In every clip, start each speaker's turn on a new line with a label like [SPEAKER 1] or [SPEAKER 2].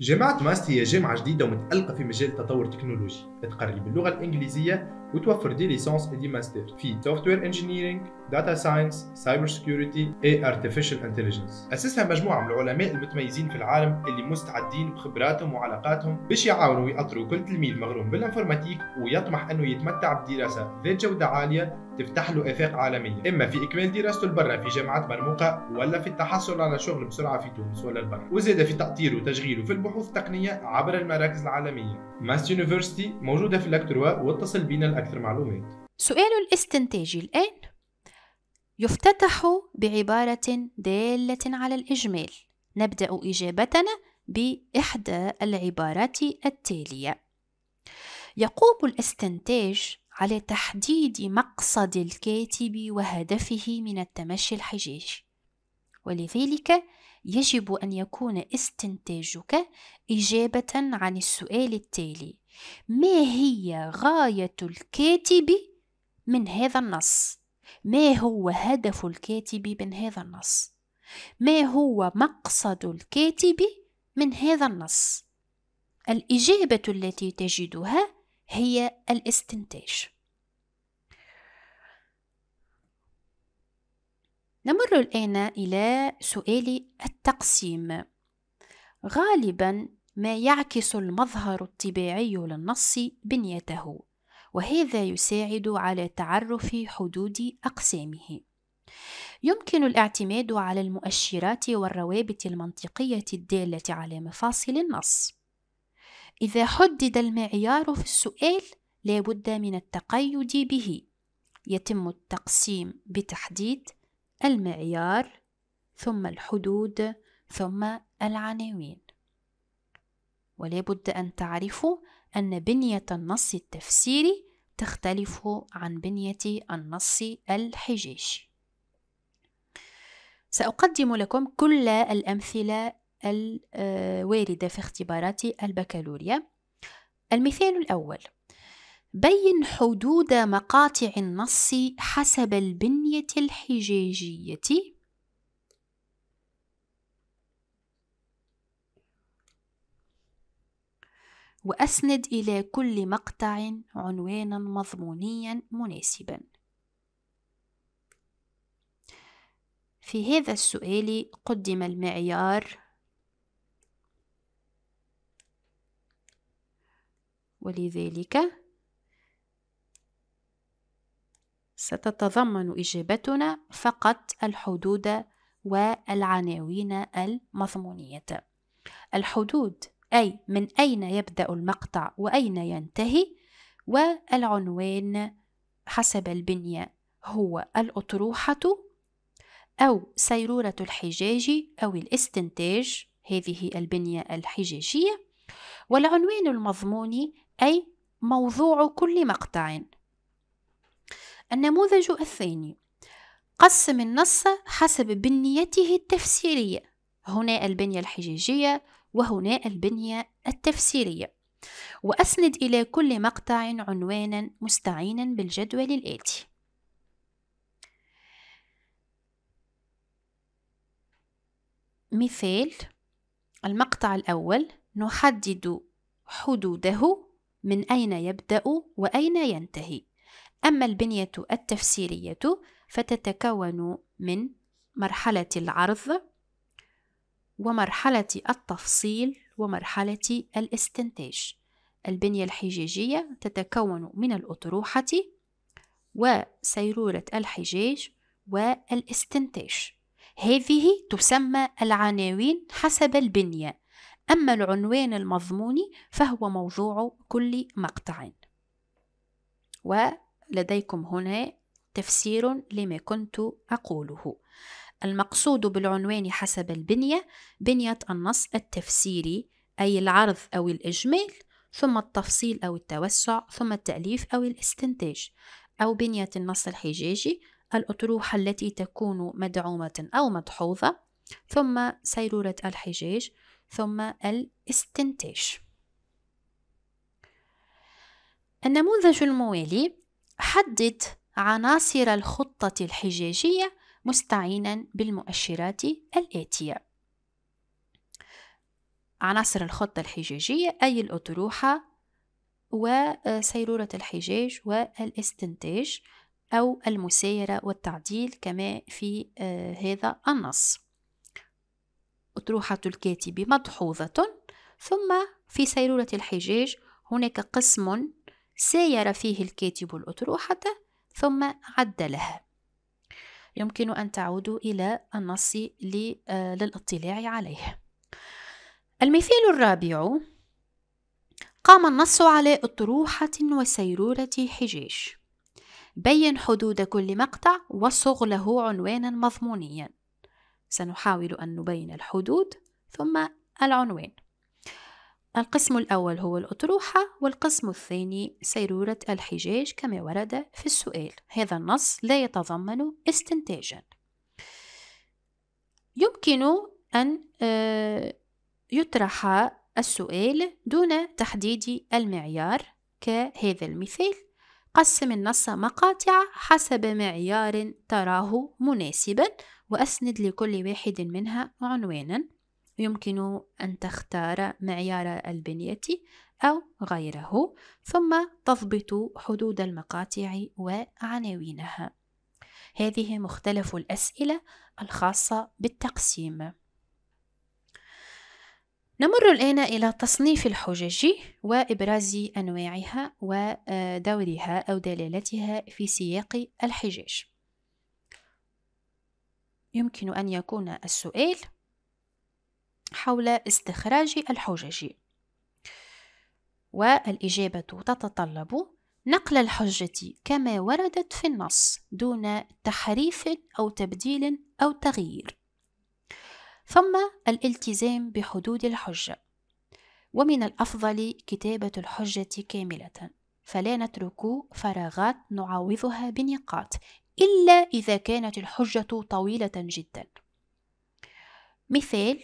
[SPEAKER 1] جامعة ماست هي جامعة جديدة ومتألقة في مجال التطور التكنولوجي تقري باللغة الإنجليزية وتوفر دي ليسونس دي ماستر في سوفتوير انجينيرينج داتا ساينس سايبر سكيورتي اي ارتفيشال انتليجنس اسسها مجموعه من العلماء المتميزين في العالم اللي مستعدين بخبراتهم وعلاقاتهم باش يعاونوا يأطروا كل تلميذ مغروم بالانفورماتيك ويطمح انه يتمتع بدراسه ذات جوده عاليه تفتح له آفاق عالمية إما في إكمال دراسته لبرا في جامعة مرموقة ولا في التحصل على شغل بسرعة في تونس ولا البر وزاد في تأطيره وتشغيله في البحوث التقنية عبر المراكز العالمية ماست يونيفرسيتي موجودة في الأكتروا واتصل بنا لأكثر معلومات سؤال الاستنتاجي الآن يفتتح بعبارة دالة على الإجمال نبدأ إجابتنا بإحدى العبارات التالية يقوم الاستنتاج على تحديد مقصد الكاتب وهدفه من التمشي الحجاجي ولذلك يجب ان يكون استنتاجك اجابه عن السؤال التالي ما هي غايه الكاتب من هذا النص ما هو هدف الكاتب من هذا النص ما هو مقصد الكاتب من هذا النص الاجابه التي تجدها هي الاستنتاج نمر الآن إلى سؤال التقسيم غالبا ما يعكس المظهر الطبيعي للنص بنيته وهذا يساعد على تعرف حدود أقسامه يمكن الاعتماد على المؤشرات والروابط المنطقية الدالة على مفاصل النص إذا حدد المعيار في السؤال لا بد من التقيد به يتم التقسيم بتحديد المعيار ثم الحدود ثم العناوين ولا بد أن تعرفوا أن بنية النص التفسيري تختلف عن بنية النص الحجاجي سأقدم لكم كل الأمثلة الواردة في اختبارات البكالوريا المثال الأول بين حدود مقاطع النص حسب البنية الحجاجية وأسند إلى كل مقطع عنوانا مضمونيا مناسبا في هذا السؤال قدم المعيار ولذلك ستتضمن إجابتنا فقط الحدود والعناوين المضمونية الحدود أي من أين يبدأ المقطع وأين ينتهي والعنوان حسب البنية هو الأطروحة أو سيرورة الحجاج أو الاستنتاج هذه البنية الحجاجية والعنوان المضموني أي موضوع كل مقطع النموذج الثاني قسم النص حسب بنيته التفسيرية هنا البنية الحجاجية وهنا البنية التفسيرية وأسند إلى كل مقطع عنوانا مستعينا بالجدول الآتي مثال المقطع الأول نحدد حدوده من أين يبدأ وأين ينتهي أما البنية التفسيرية فتتكون من مرحلة العرض ومرحلة التفصيل ومرحلة الاستنتاج البنية الحجاجية تتكون من الأطروحة وسيرورة الحجاج والاستنتاج هذه تسمى العناوين حسب البنية أما العنوان المضموني فهو موضوع كل مقطع ولديكم هنا تفسير لما كنت أقوله المقصود بالعنوان حسب البنية بنية النص التفسيري أي العرض أو الإجمال ثم التفصيل أو التوسع ثم التأليف أو الاستنتاج أو بنية النص الحجاجي الأطروحة التي تكون مدعومة أو مدحوظة ثم سيرورة الحجاج ثم الاستنتاج النموذج الموالي حدد عناصر الخطة الحجاجية مستعينا بالمؤشرات الآتية عناصر الخطة الحجاجية أي الأطروحة وسيرورة الحجاج والاستنتاج أو المسايرة والتعديل كما في آه، هذا النص أطروحة الكاتب مدحوظة ثم في سيرورة الحجاج هناك قسم ساير فيه الكاتب الأطروحة ثم عدلها يمكن أن تعودوا إلى النص آه، للاطلاع عليه المثال الرابع قام النص على أطروحة وسيرورة حجاج بين حدود كل مقطع وصغ له عنوانا مضمونيا سنحاول أن نبين الحدود ثم العنوان القسم الأول هو الأطروحة والقسم الثاني سيرورة الحجاج كما ورد في السؤال هذا النص لا يتضمن استنتاجا يمكن أن آه، يطرح السؤال دون تحديد المعيار كهذا المثال قسم النص مقاطع حسب معيار تراه مناسبا وأسند لكل واحد منها عنوانا يمكن أن تختار معيار البنية أو غيره ثم تضبط حدود المقاطع وعناوينها هذه مختلف الأسئلة الخاصة بالتقسيم نمر الآن إلى تصنيف الحجج وإبراز أنواعها ودورها أو دلالتها في سياق الحجاج يمكن أن يكون السؤال حول استخراج الحجج والإجابة تتطلب نقل الحجة كما وردت في النص دون تحريف أو تبديل أو تغيير ثم الالتزام بحدود الحجة ومن الأفضل كتابة الحجة كاملة فلا نترك فراغات نعوضها بنقاط إلا إذا كانت الحجة طويلة جدا مثال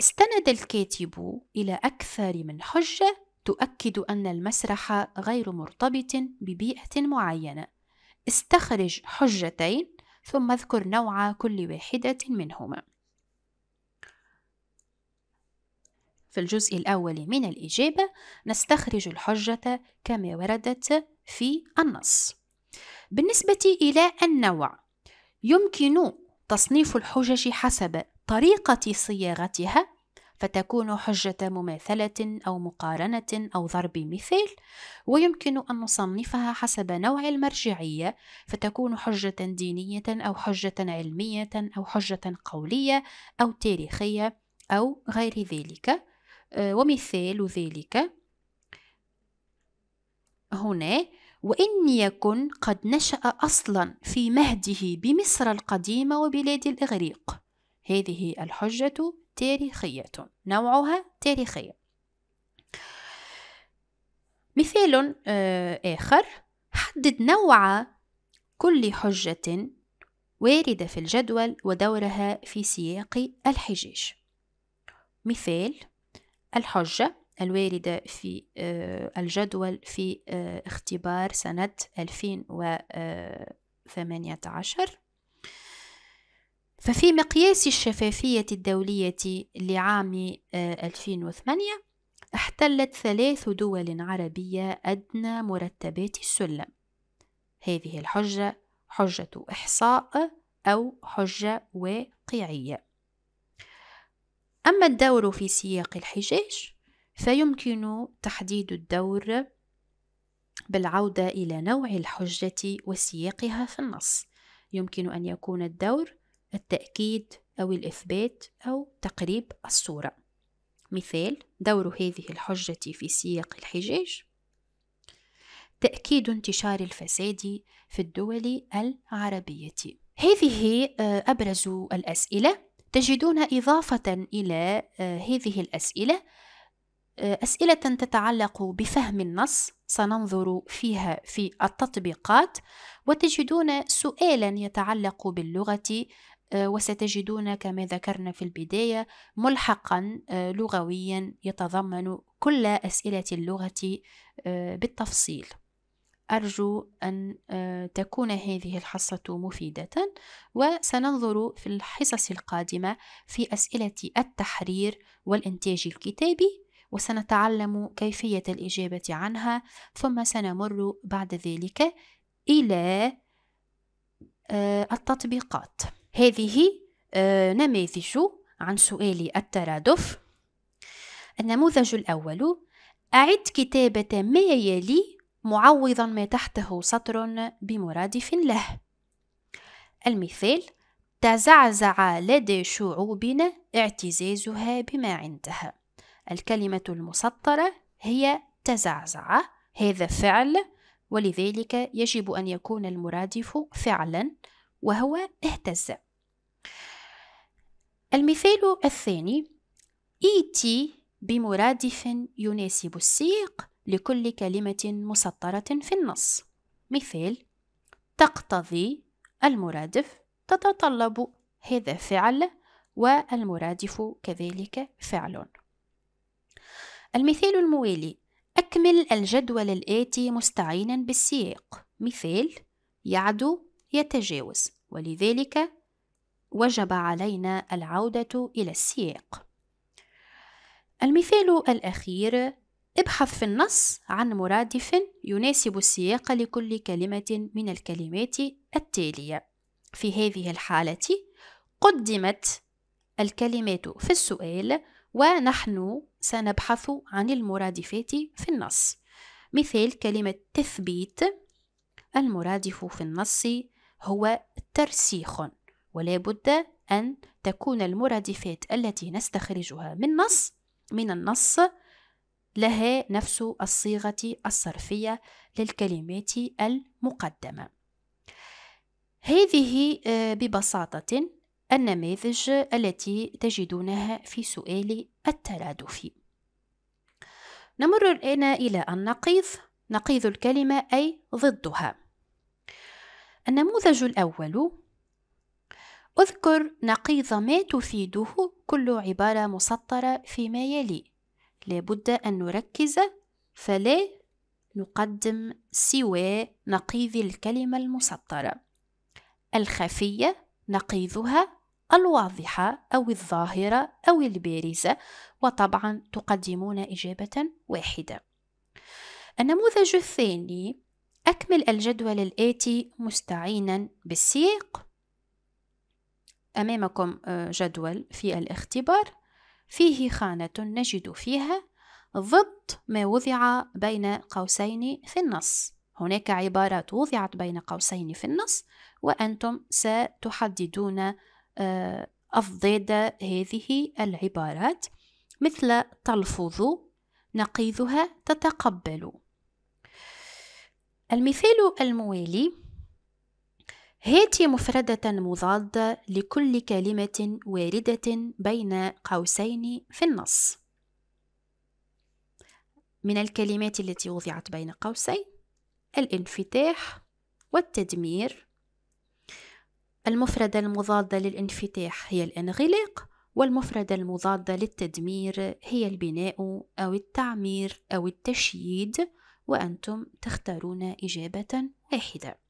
[SPEAKER 1] استند الكاتب إلى أكثر من حجة تؤكد أن المسرح غير مرتبط ببيئة معينة استخرج حجتين ثم اذكر نوع كل واحدة منهما في الجزء الأول من الإجابة نستخرج الحجة كما وردت في النص بالنسبة إلى النوع يمكن تصنيف الحجج حسب طريقة صياغتها فتكون حجة مماثلة أو مقارنة أو ضرب مثال ويمكن أن نصنفها حسب نوع المرجعية فتكون حجة دينية أو حجة علمية أو حجة قولية أو تاريخية أو غير ذلك آه، ومثال ذلك هنا وإن يكن قد نشأ أصلا في مهده بمصر القديمة وبلاد الإغريق هذه الحجة تاريخية نوعها تاريخية مثال آه، آخر حدد نوع كل حجة واردة في الجدول ودورها في سياق الحجاج مثال الحجة الواردة في آه، الجدول في آه، اختبار سنة 2018 ففي مقياس الشفافية الدولية لعام 2008 آه، احتلت ثلاث دول عربية أدنى مرتبات السلم هذه الحجة حجة إحصاء أو حجة واقعية أما الدور في سياق الحجاج فيمكن تحديد الدور بالعودة إلى نوع الحجة وسياقها في النص يمكن أن يكون الدور التأكيد أو الإثبات أو تقريب الصورة مثال دور هذه الحجة في سياق الحجاج تأكيد انتشار الفساد في الدول العربية هذه آه، أبرز الأسئلة تجدون إضافة إلى آه، هذه الأسئلة آه، أسئلة تتعلق بفهم النص سننظر فيها في التطبيقات وتجدون سؤالا يتعلق باللغة آه، وستجدون كما ذكرنا في البداية ملحقا لغويا يتضمن كل أسئلة اللغة بالتفصيل أرجو أن آه، تكون هذه الحصة مفيدة وسننظر في الحصص القادمة في أسئلة التحرير والإنتاج الكتابي وسنتعلم كيفية الإجابة عنها ثم سنمر بعد ذلك إلى آه، التطبيقات هذه آه، نماذج عن سؤال الترادف النموذج الأول أعد كتابة ما يلي معوضا ما تحته سطر بمرادف له المثال تزعزع لدى شعوبنا اعتزازها بما عندها الكلمة المسطرة هي تزعزع هذا فعل ولذلك يجب أن يكون المرادف فعلا وهو اهتز المثال الثاني إيتي بمرادف يناسب السياق لكل كلمة مسطرة في النص مثال تقتضي المرادف تتطلب هذا فعل والمرادف كذلك فعل المثال الموالي أكمل الجدول الآتي مستعينا بالسياق مثال يعدو يتجاوز ولذلك وجب علينا العودة إلى السياق المثال الأخير ابحث في النص عن مرادف يناسب السياق لكل كلمة من الكلمات التالية في هذه الحالة قدمت الكلمات في السؤال ونحن سنبحث عن المرادفات في النص مثال كلمة تثبيت المرادف في النص هو ترسيخ ولا بد أن تكون المرادفات التي نستخرجها من نص من النص لها نفس الصيغة الصرفية للكلمات المقدمة هذه آه، ببساطة النماذج التي تجدونها في سؤال الترادف نمر الآن إلى النقيض نقيض الكلمة أي ضدها النموذج الأول اذكر نقيض ما تفيده كل عبارة مسطرة فيما يلي لابد أن نركز فلا نقدم سوى نقيض الكلمة المسطرة الخفية نقيضها الواضحة أو الظاهرة أو البارزة وطبعا تقدمون إجابة واحدة النموذج الثاني أكمل الجدول الآتي مستعينا بالسياق أمامكم آه، جدول في الاختبار فيه خانة نجد فيها ضد ما وضع بين قوسين في النص هناك عبارات وضعت بين قوسين في النص وأنتم ستحددون أضداد آه، هذه العبارات مثل تلفظ نقيضها تتقبل المثال الموالي هاتي مفردة مضادة لكل كلمة واردة بين قوسين في النص من الكلمات التي وضعت بين قوسين الانفتاح والتدمير المفردة المضادة للانفتاح هي الانغلاق والمفردة المضادة للتدمير هي البناء أو التعمير أو التشييد وأنتم تختارون إجابة واحدة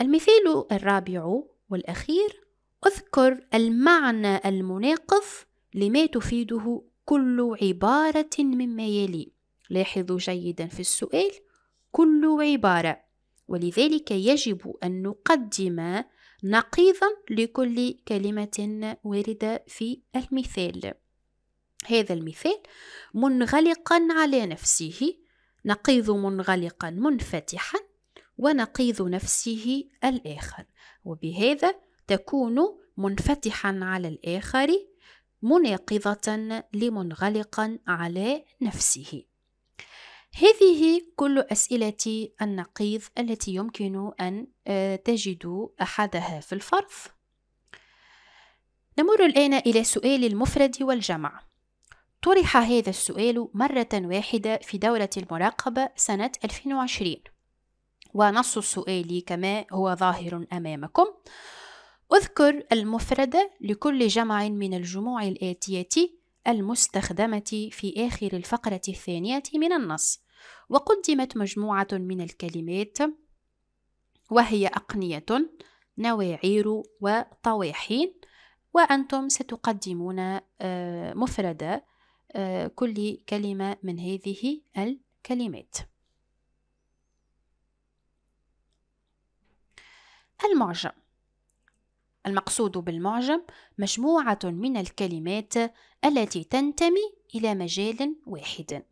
[SPEAKER 1] المثال الرابع والأخير اذكر المعنى المناقض لما تفيده كل عبارة مما يلي لاحظوا جيدا في السؤال كل عبارة ولذلك يجب أن نقدم نقيضا لكل كلمة واردة في المثال هذا المثال منغلقا على نفسه نقيض منغلقا منفتحا ونقيض نفسه الآخر وبهذا تكون منفتحا على الآخر مناقضة لمنغلقا على نفسه هذه كل أسئلة النقيض التي يمكن أن آه، تجد أحدها في الفرض نمر الآن إلى سؤال المفرد والجمع طرح هذا السؤال مرة واحدة في دورة المراقبة سنة 2020 ونص السؤال كما هو ظاهر أمامكم اذكر المفردة لكل جمع من الجموع الآتية المستخدمة في آخر الفقرة الثانية من النص وقدمت مجموعة من الكلمات وهي أقنية نواعير وطواحين وأنتم ستقدمون آه، مفردة آه، كل كلمة من هذه الكلمات المعجم المقصود بالمعجم مجموعة من الكلمات التي تنتمي إلى مجال واحد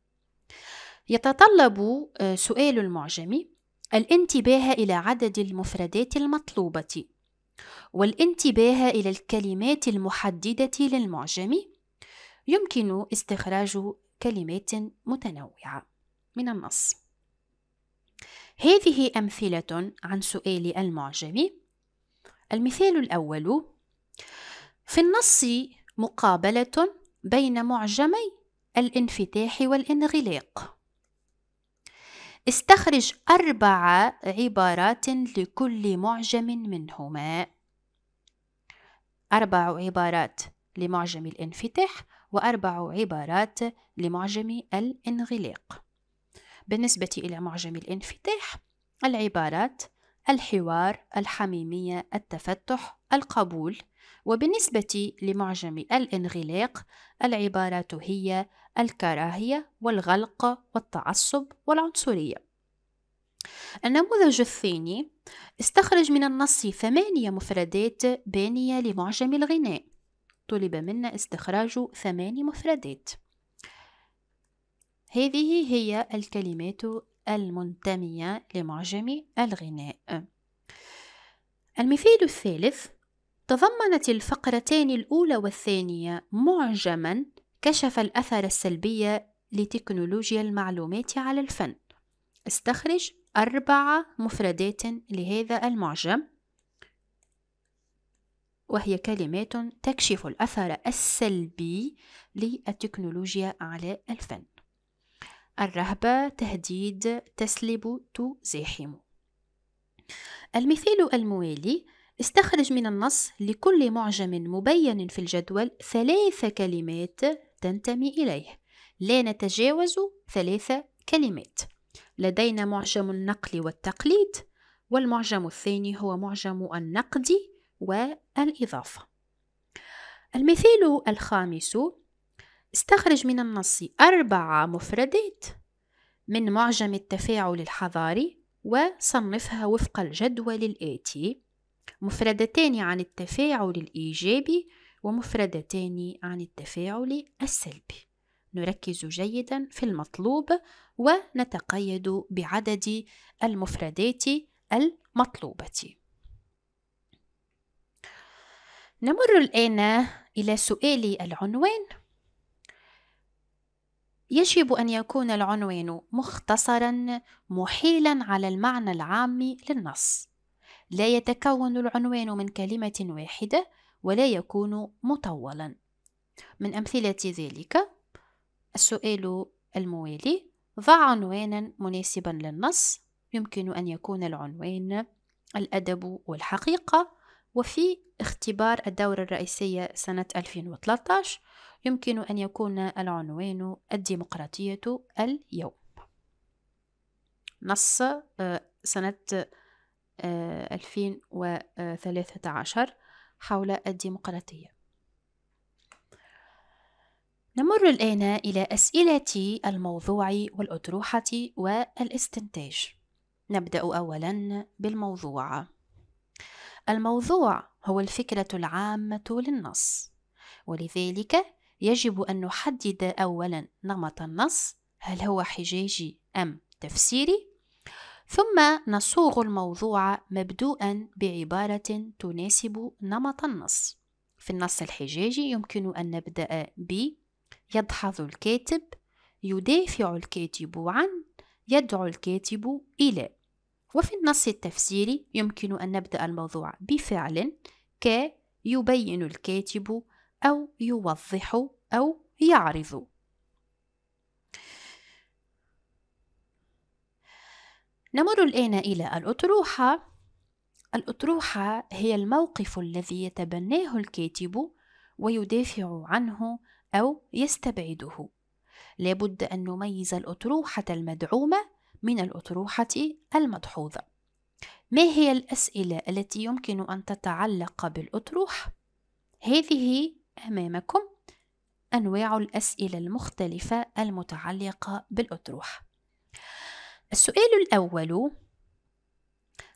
[SPEAKER 1] يتطلب آه، سؤال المعجم الانتباه إلى عدد المفردات المطلوبة والانتباه إلى الكلمات المحددة للمعجم يمكن استخراج كلمات متنوعة من النص هذه أمثلة عن سؤال المعجم المثال الأول في النص مقابلة بين معجمي الانفتاح والانغلاق استخرج أربع عبارات لكل معجم منهما أربع عبارات لمعجم الانفتاح وأربع عبارات لمعجم الانغلاق بالنسبة إلى معجم الانفتاح العبارات الحوار الحميمية التفتح القبول وبالنسبة لمعجم الانغلاق العبارات هي الكراهية والغلق والتعصب والعنصرية النموذج الثاني استخرج من النص ثمانية مفردات بانية لمعجم الغناء طلب منا استخراج ثماني مفردات هذه هي الكلمات المنتمية لمعجم الغناء المثال الثالث تضمنت الفقرتان الأولى والثانية معجما كشف الأثر السلبي لتكنولوجيا المعلومات على الفن استخرج أربع مفردات لهذا المعجم وهي كلمات تكشف الأثر السلبي للتكنولوجيا على الفن الرهبة تهديد تسلب تزاحم المثال الموالي استخرج من النص لكل معجم مبين في الجدول ثلاث كلمات تنتمي إليه لا نتجاوز ثلاث كلمات لدينا معجم النقل والتقليد والمعجم الثاني هو معجم النقد والإضافة المثال الخامس استخرج من النص أربع مفردات من معجم التفاعل الحضاري وصنفها وفق الجدول الآتي مفردتان عن التفاعل الإيجابي ومفردتان عن التفاعل السلبي نركز جيدا في المطلوب ونتقيد بعدد المفردات المطلوبة نمر الآن إلى سؤال العنوان يجب ان يكون العنوان مختصرا محيلا على المعنى العام للنص لا يتكون العنوان من كلمه واحده ولا يكون مطولا من امثله ذلك السؤال الموالي ضع عنوانا مناسبا للنص يمكن ان يكون العنوان الادب والحقيقه وفي اختبار الدورة الرئيسية سنة 2013 يمكن أن يكون العنوان الديمقراطية اليوم نص آه، سنة 2013 آه، حول الديمقراطية نمر الآن إلى أسئلة الموضوع والأطروحة والاستنتاج نبدأ أولا بالموضوع الموضوع هو الفكرة العامة للنص ولذلك يجب أن نحدد أولا نمط النص هل هو حجاجي أم تفسيري ثم نصوغ الموضوع مبدوءا بعبارة تناسب نمط النص في النص الحجاجي يمكن أن نبدأ ب يدحض الكاتب يدافع الكاتب عن يدعو الكاتب إلى وفي النص التفسيري يمكن أن نبدأ الموضوع بفعل ك يبين الكاتب أو يوضح أو يعرض نمر الآن إلى الأطروحة الأطروحة هي الموقف الذي يتبناه الكاتب ويدافع عنه أو يستبعده لابد أن نميز الأطروحة المدعومة من الأطروحة المدحوظة ما هي الأسئلة التي يمكن أن تتعلق بالأطروحة؟ هذه أمامكم أنواع الأسئلة المختلفة المتعلقة بالأطروحة السؤال الأول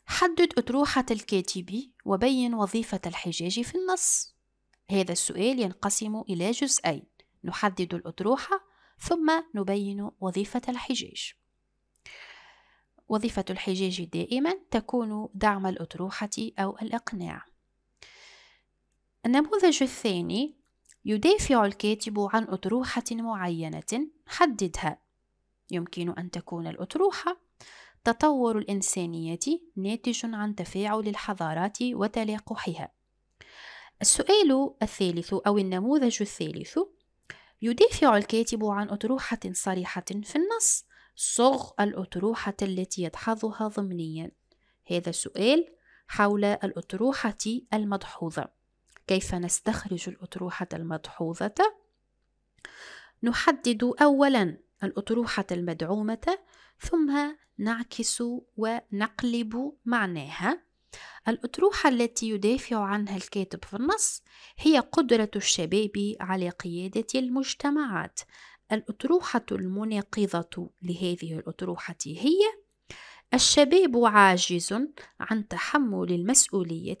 [SPEAKER 1] حدد أطروحة الكاتب وبين وظيفة الحجاج في النص هذا السؤال ينقسم إلى جزئين نحدد الأطروحة ثم نبين وظيفة الحجاج وظيفة الحجاج دائما تكون دعم الأطروحة أو الإقناع النموذج الثاني يدافع الكاتب عن أطروحة معينة حددها يمكن أن تكون الأطروحة تطور الإنسانية ناتج عن تفاعل الحضارات وتلاقحها السؤال الثالث أو النموذج الثالث يدافع الكاتب عن أطروحة صريحة في النص صغ الأطروحة التي يدحضها ضمنيا هذا سؤال حول الأطروحة المدحوظة كيف نستخرج الأطروحة المدحوظة؟ نحدد أولا الأطروحة المدعومة ثم نعكس ونقلب معناها الأطروحة التي يدافع عنها الكاتب في النص هي قدرة الشباب على قيادة المجتمعات الأطروحة المناقضة لهذه الأطروحة هي الشباب عاجز عن تحمل المسؤولية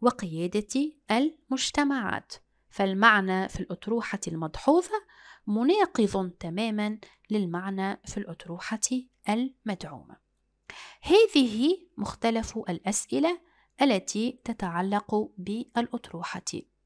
[SPEAKER 1] وقيادة المجتمعات فالمعنى في الأطروحة المدحوظة مناقض تماما للمعنى في الأطروحة المدعومة هذه مختلف الأسئلة التي تتعلق بالأطروحة